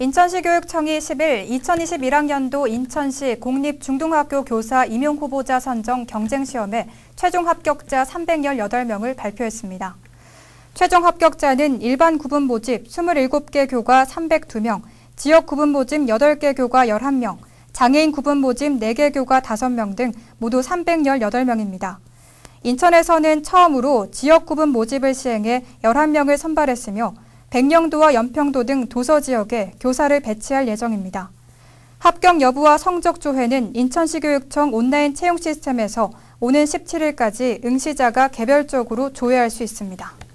인천시 교육청이 10일 2021학년도 인천시 공립중등학교 교사 임용 후보자 선정 경쟁시험에 최종 합격자 318명을 발표했습니다. 최종 합격자는 일반 구분 모집 27개 교과 302명, 지역 구분 모집 8개 교과 11명, 장애인 구분 모집 4개 교과 5명 등 모두 318명입니다. 인천에서는 처음으로 지역 구분 모집을 시행해 11명을 선발했으며 백령도와 연평도 등 도서 지역에 교사를 배치할 예정입니다. 합격 여부와 성적 조회는 인천시 교육청 온라인 채용 시스템에서 오는 17일까지 응시자가 개별적으로 조회할 수 있습니다.